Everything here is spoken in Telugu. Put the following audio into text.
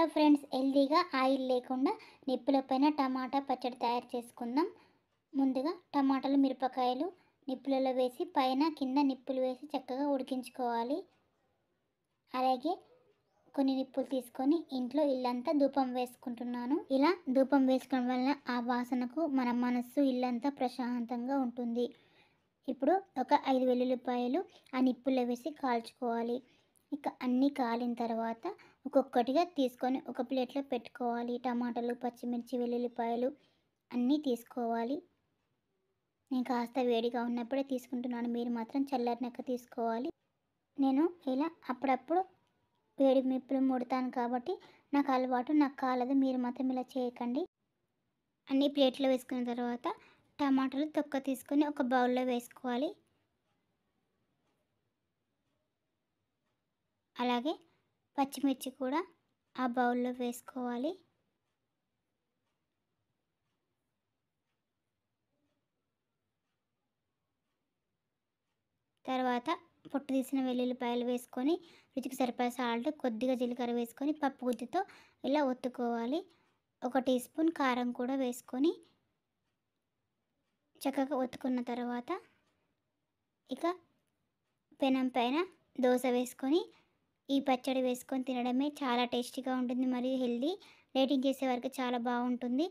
హలో ఫ్రెండ్స్ హెల్దీగా ఆయిల్ లేకుండా నిప్పులపైన టమాటా పచ్చడి తయారు చేసుకుందాం ముందుగా టమాటాలు మిరపకాయలు నిప్పులలో వేసి పైన కింద నిప్పులు వేసి చక్కగా ఉడికించుకోవాలి అలాగే కొన్ని నిప్పులు తీసుకొని ఇంట్లో ఇల్లంతా ధూపం వేసుకుంటున్నాను ఇలా ధూపం వేసుకోవడం వల్ల ఆ వాసనకు మన మనస్సు ఇల్లంతా ప్రశాంతంగా ఉంటుంది ఇప్పుడు ఒక ఐదు వెల్లుల్లిపాయలు ఆ నిప్పుల్లో వేసి కాల్చుకోవాలి ఇక అన్నీ కాలిన తర్వాత ఒక్కొక్కటిగా తీసుకొని ఒక ప్లేట్లో పెట్టుకోవాలి టమాటాలు పచ్చిమిర్చి వెల్లుల్లిపాయలు అన్నీ తీసుకోవాలి నేను కాస్త వేడిగా ఉన్నప్పుడే తీసుకుంటున్నాను మీరు మాత్రం చల్లారినాక తీసుకోవాలి నేను ఇలా అప్పుడప్పుడు వేడి మిప్పులు ముడతాను కాబట్టి నాకు అలవాటు నాకు కాలదు మీరు మాత్రం ఇలా చేయకండి అన్ని ప్లేట్లో వేసుకున్న తర్వాత టమాటాలు తొక్క తీసుకొని ఒక బౌల్లో వేసుకోవాలి అలాగే పచ్చిమిర్చి కూడా ఆ బౌల్లో వేసుకోవాలి తర్వాత పొట్టు తీసిన వెల్లుల్లిపాయలు వేసుకొని రుచికి సరిపడా సాల్ట్ కొద్దిగా జీలకర్ర వేసుకొని పప్పు గుద్దుతో ఇలా ఒత్తుకోవాలి ఒక టీ స్పూన్ కారం కూడా వేసుకొని చక్కగా ఒత్తుకున్న తర్వాత ఇక పెనం పైన దోశ వేసుకొని ఈ పచ్చడి వేసుకొని తినడమే చాలా టేస్టీగా ఉంటుంది మరియు హెల్దీ డేటింగ్ చేసే వరకు చాలా బాగుంటుంది